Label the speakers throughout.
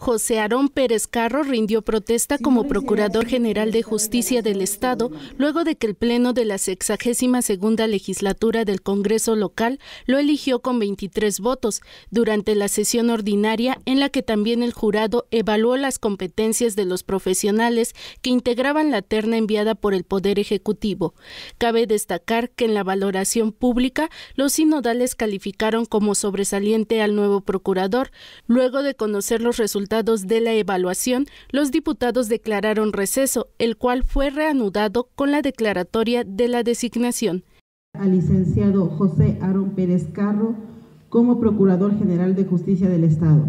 Speaker 1: José Arón Pérez Carro rindió protesta como Procurador General de Justicia del Estado luego de que el Pleno de la 62 legislatura del Congreso local lo eligió con 23 votos durante la sesión ordinaria en la que también el jurado evaluó las competencias de los profesionales que integraban la terna enviada por el Poder Ejecutivo. Cabe destacar que en la valoración pública los sinodales calificaron como sobresaliente al nuevo procurador luego de conocer los resultados de la evaluación, los diputados declararon receso, el cual fue reanudado con la declaratoria de la designación. Al licenciado José Aarón Pérez Carro como Procurador General de Justicia del Estado,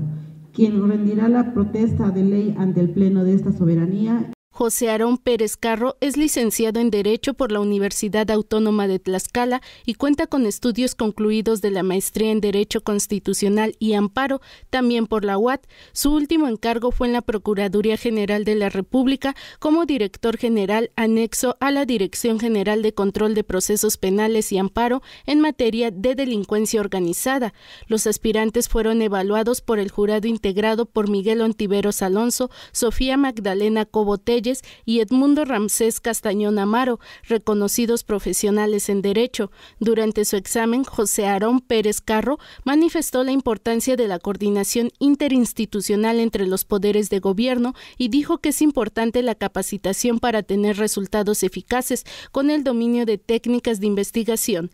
Speaker 1: quien rendirá la protesta de ley ante el Pleno de esta soberanía. José Aarón Pérez Carro es licenciado en Derecho por la Universidad Autónoma de Tlaxcala y cuenta con estudios concluidos de la maestría en Derecho Constitucional y Amparo, también por la UAT. Su último encargo fue en la Procuraduría General de la República como director general anexo a la Dirección General de Control de Procesos Penales y Amparo en materia de delincuencia organizada. Los aspirantes fueron evaluados por el jurado integrado por Miguel Ontiveros Alonso, Sofía Magdalena Cobote y Edmundo Ramsés Castañón Amaro, reconocidos profesionales en Derecho. Durante su examen, José Aarón Pérez Carro manifestó la importancia de la coordinación interinstitucional entre los poderes de gobierno y dijo que es importante la capacitación para tener resultados eficaces con el dominio de técnicas de investigación.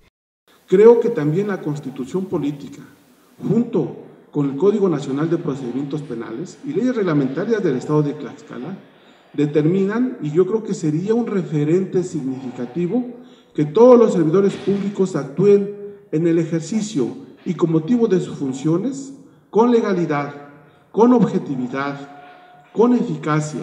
Speaker 2: Creo que también la constitución política, junto con el Código Nacional de Procedimientos Penales y leyes reglamentarias del Estado de Tlaxcala, determinan, y yo creo que sería un referente significativo, que todos los servidores públicos actúen en el ejercicio y con motivo de sus funciones con legalidad, con objetividad, con eficacia,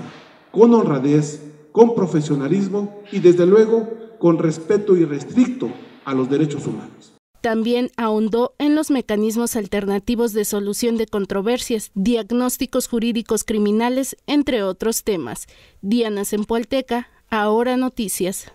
Speaker 2: con honradez, con profesionalismo y desde luego con respeto irrestricto a los derechos humanos.
Speaker 1: También ahondó en los mecanismos alternativos de solución de controversias, diagnósticos jurídicos criminales, entre otros temas.
Speaker 2: Diana Sempolteca, Ahora Noticias.